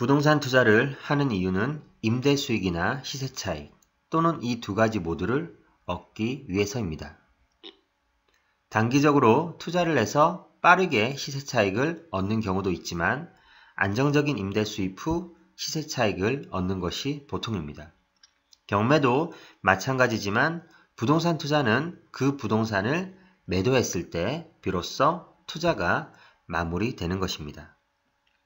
부동산 투자를 하는 이유는 임대 수익이나 시세 차익 또는 이 두 가지 모두를 얻기 위해서입니다. 단기적으로 투자를 해서 빠르게 시세 차익을 얻는 경우도 있지만 안정적인 임대 수입 후 시세 차익을 얻는 것이 보통입니다. 경매도 마찬가지지만 부동산 투자는 그 부동산을 매도했을 때 비로소 투자가 마무리되는 것입니다.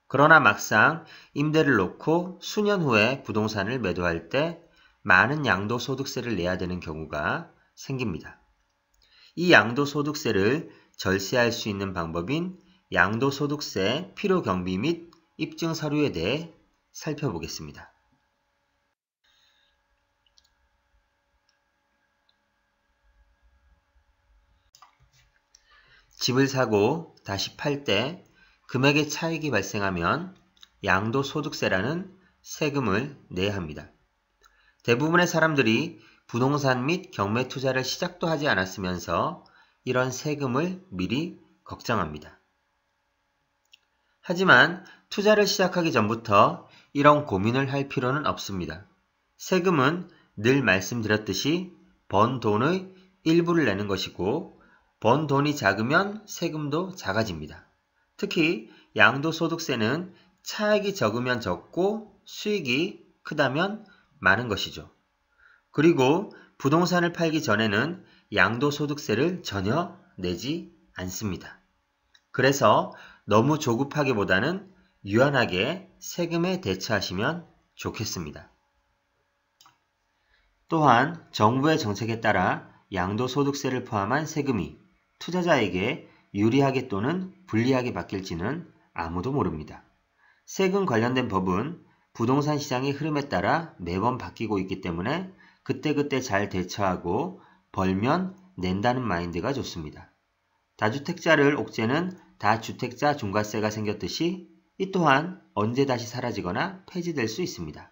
그러나 막상 임대를 놓고 수년 후에 부동산을 매도할 때 많은 양도소득세를 내야 되는 경우가 생깁니다. 이 양도소득세를 절세할 수 있는 방법인 양도소득세 필요경비 및 입증서류에 대해 살펴보겠습니다. 집을 사고 다시 팔때 금액의 차익이 발생하면 양도소득세라는 세금을 내야 합니다. 대부분의 사람들이 부동산 및 경매 투자를 시작도 하지 않았으면서 이런 세금을 미리 걱정합니다. 하지만 투자를 시작하기 전부터 이런 고민을 할 필요는 없습니다. 세금은 늘 말씀드렸듯이 번 돈의 일부를 내는 것이고 번 돈이 작으면 세금도 작아집니다. 특히 양도소득세는 차액이 적으면 적고 수익이 크다면 많은 것이죠. 그리고 부동산을 팔기 전에는 양도소득세를 전혀 내지 않습니다. 그래서 너무 조급하기보다는 유한하게 세금에 대처하시면 좋겠습니다. 또한 정부의 정책에 따라 양도소득세를 포함한 세금이 투자자에게 유리하게 또는 불리하게 바뀔지는 아무도 모릅니다. 세금 관련된 법은 부동산 시장의 흐름에 따라 매번 바뀌고 있기 때문에 그때그때 잘 대처하고 벌면 낸다는 마인드가 좋습니다. 다주택자를 옥죄는 다주택자 중과세가 생겼듯이 이 또한 언제 다시 사라지거나 폐지될 수 있습니다.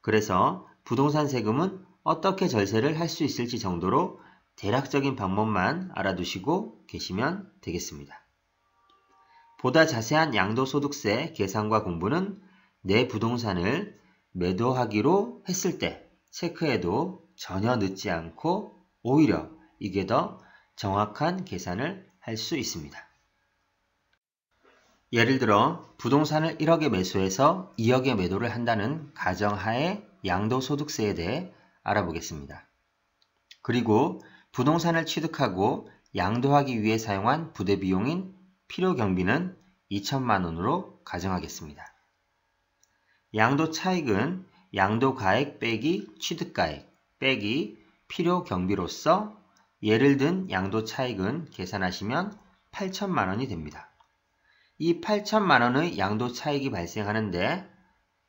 그래서 부동산 세금은 어떻게 절세를 할 수 있을지 정도로 대략적인 방법만 알아두시고 계시면 되겠습니다. 보다 자세한 양도소득세 계산과 공부는 내 부동산을 매도하기로 했을 때 체크해도 전혀 늦지 않고 오히려 이게 더 정확한 계산을 할 수 있습니다. 예를 들어 부동산을 1억에 매수해서 2억에 매도를 한다는 가정하에 양도소득세에 대해 알아보겠습니다. 그리고 부동산을 취득하고 양도하기 위해 사용한 부대 비용인 필요 경비는 2천만 원으로 가정하겠습니다. 양도 차익은 양도 가액 빼기 취득 가액 빼기 필요 경비로서 예를 든 양도 차익은 계산하시면 8천만 원이 됩니다. 이 8천만 원의 양도 차익이 발생하는데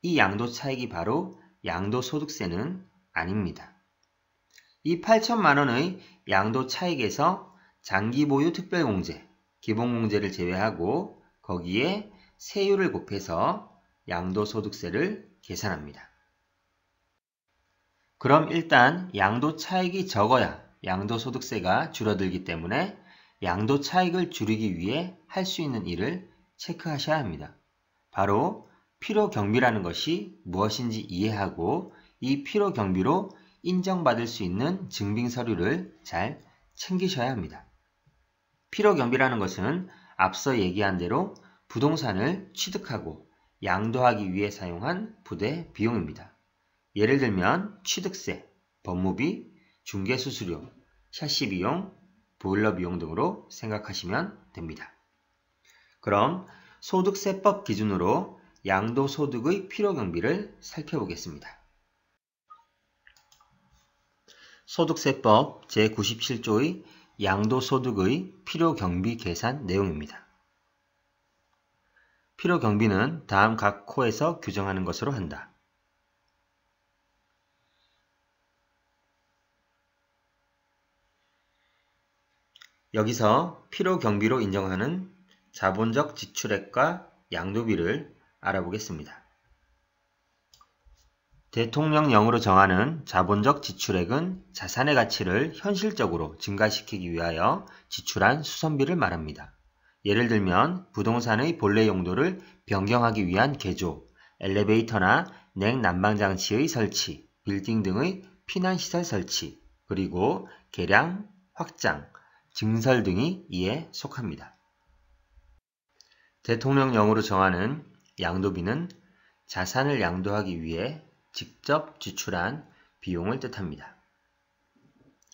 이 양도 차익이 바로 양도 소득세는 아닙니다. 이 8천만 원의 양도 차익에서 장기 보유 특별공제, 기본공제를 제외하고 거기에 세율을 곱해서 양도소득세를 계산합니다. 그럼 일단 양도 차익이 적어야 양도소득세가 줄어들기 때문에 양도 차익을 줄이기 위해 할 수 있는 일을 체크하셔야 합니다. 바로 필요 경비라는 것이 무엇인지 이해하고 이 필요 경비로 인정받을 수 있는 증빙 서류를 잘 챙기셔야 합니다. 필요경비라는 것은 앞서 얘기한 대로 부동산을 취득하고 양도하기 위해 사용한 부대 비용입니다. 예를 들면 취득세, 법무비, 중개수수료, 샤시 비용, 보일러 비용 등으로 생각하시면 됩니다. 그럼 소득세법 기준으로 양도소득의 필요경비를 살펴보겠습니다. 소득세법 제97조의 양도소득의 필요경비 계산 내용입니다. 필요경비는 다음 각 코에서 규정하는 것으로 한다. 여기서 필요경비로 인정하는 자본적 지출액과 양도비를 알아보겠습니다. 대통령령으로 정하는 자본적 지출액은 자산의 가치를 현실적으로 증가시키기 위하여 지출한 수선비를 말합니다. 예를 들면 부동산의 본래 용도를 변경하기 위한 개조, 엘리베이터나 냉난방장치의 설치, 빌딩 등의 피난시설 설치, 그리고 개량, 확장, 증설 등이 이에 속합니다. 대통령령으로 정하는 양도비는 자산을 양도하기 위해 직접 지출한 비용을 뜻합니다.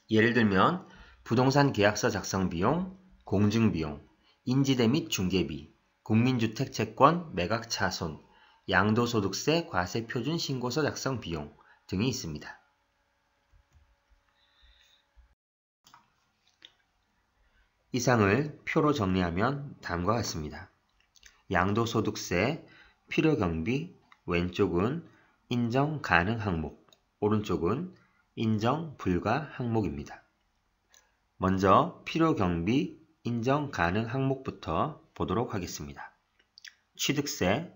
예를 들면 부동산 계약서 작성 비용, 공증 비용, 인지대 및 중개비, 국민주택 채권 매각 차손, 양도소득세 과세 표준 신고서 작성 비용 등이 있습니다. 이상을 표로 정리하면 다음과 같습니다. 양도소득세, 필요경비, 왼쪽은 인정 가능 항목, 오른쪽은 인정 불가 항목입니다. 먼저 필요 경비 인정 가능 항목부터 보도록 하겠습니다. 취득세,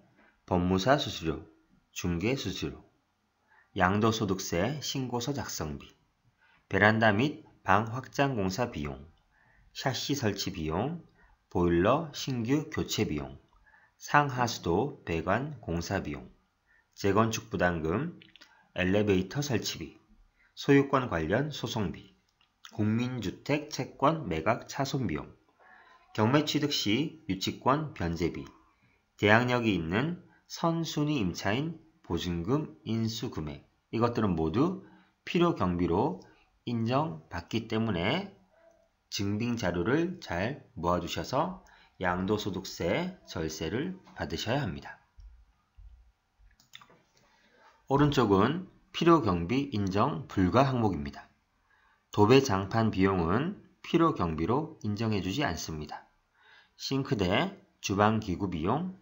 법무사 수수료, 중개 수수료, 양도소득세 신고서 작성비, 베란다 및 방 확장 공사 비용, 샤시 설치 비용, 보일러 신규 교체 비용, 상하수도 배관 공사 비용, 재건축 부담금, 엘리베이터 설치비, 소유권 관련 소송비, 국민주택 채권 매각 차손비용, 경매 취득 시 유치권 변제비, 대항력이 있는 선순위 임차인 보증금 인수 금액 이것들은 모두 필요 경비로 인정받기 때문에 증빙 자료를 잘 모아두셔서 양도소득세 절세를 받으셔야 합니다. 오른쪽은 필요경비 인정 불가 항목입니다. 도배 장판 비용은 필요경비로 인정해주지 않습니다. 싱크대, 주방기구 비용,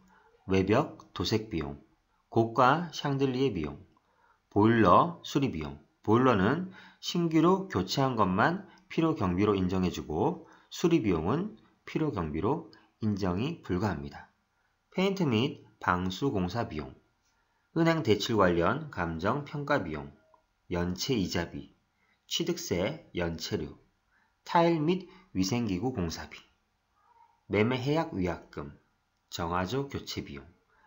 외벽 도색 비용, 고가 샹들리에 비용, 보일러 수리 비용, 보일러는 신규로 교체한 것만 필요경비로 인정해주고 수리 비용은 필요경비로 인정이 불가합니다. 페인트 및 방수 공사 비용, 은행 대출 관련 감정 평가 비용, 연체 이자비, 취득세, 연체료, 타일 및 위생기구 공사비, 매매 해약 위약금, 정화조 교체 비용,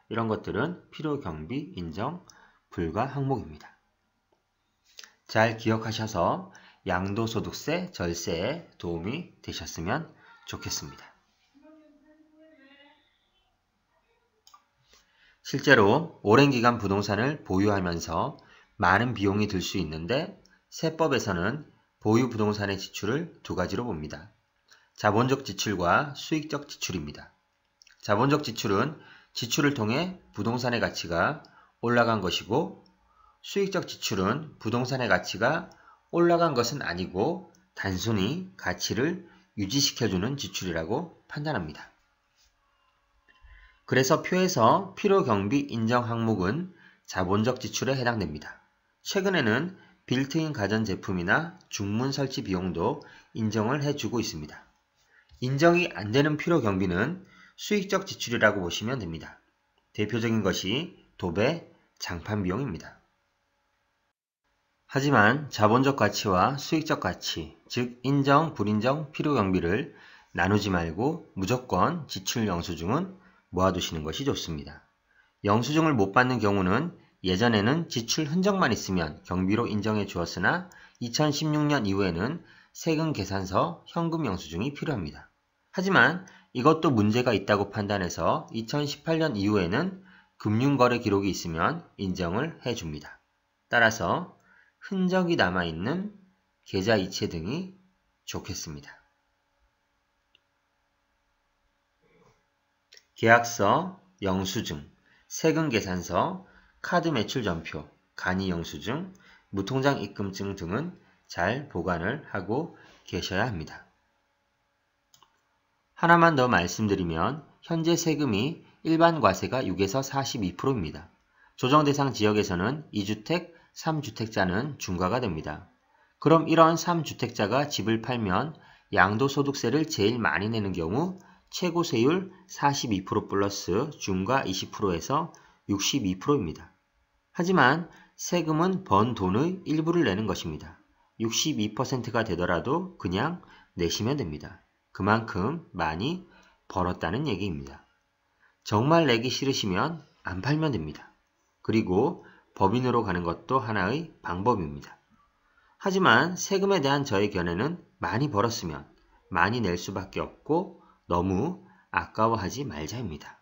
이런 것들은 필요 경비 인정 불가 항목입니다. 잘 기억하셔서 양도소득세 절세에 도움이 되셨으면 좋겠습니다. 실제로 오랜 기간 부동산을 보유하면서 많은 비용이 들 수 있는데 세법에서는 보유 부동산의 지출을 두 가지로 봅니다. 자본적 지출과 수익적 지출입니다. 자본적 지출은 지출을 통해 부동산의 가치가 올라간 것이고 수익적 지출은 부동산의 가치가 올라간 것은 아니고 단순히 가치를 유지시켜주는 지출이라고 판단합니다. 그래서 표에서 필요경비 인정 항목은 자본적 지출에 해당됩니다. 최근에는 빌트인 가전제품이나 중문 설치 비용도 인정을 해주고 있습니다. 인정이 안 되는 필요경비는 수익적 지출이라고 보시면 됩니다. 대표적인 것이 도배, 장판 비용입니다. 하지만 자본적 가치와 수익적 가치, 즉 인정, 불인정, 필요 경비를 나누지 말고 무조건 지출 영수증은 모아두시는 것이 좋습니다. 영수증을 못 받는 경우는 예전에는 지출 흔적만 있으면 경비로 인정해 주었으나 2016년 이후에는 세금 계산서, 현금 영수증이 필요합니다. 하지만 이것도 문제가 있다고 판단해서 2018년 이후에는 금융거래 기록이 있으면 인정을 해줍니다. 따라서 흔적이 남아있는 계좌이체 등이 좋겠습니다. 계약서, 영수증, 세금 계산서, 카드 매출 전표, 간이 영수증, 무통장 입금증 등은 잘 보관을 하고 계셔야 합니다. 하나만 더 말씀드리면 현재 세금이 일반 과세가 6에서 42%입니다. 조정 대상 지역에서는 2주택, 3주택자는 중과가 됩니다. 그럼 이런 3주택자가 집을 팔면 양도소득세를 제일 많이 내는 경우 최고 세율 42% 플러스 중과 20%에서 62%입니다. 하지만 세금은 번 돈의 일부를 내는 것입니다. 62%가 되더라도 그냥 내시면 됩니다. 그만큼 많이 벌었다는 얘기입니다. 정말 내기 싫으시면 안 팔면 됩니다. 그리고 법인으로 가는 것도 하나의 방법입니다. 하지만 세금에 대한 저의 견해는 많이 벌었으면 많이 낼 수밖에 없고 너무 아까워하지 말자입니다.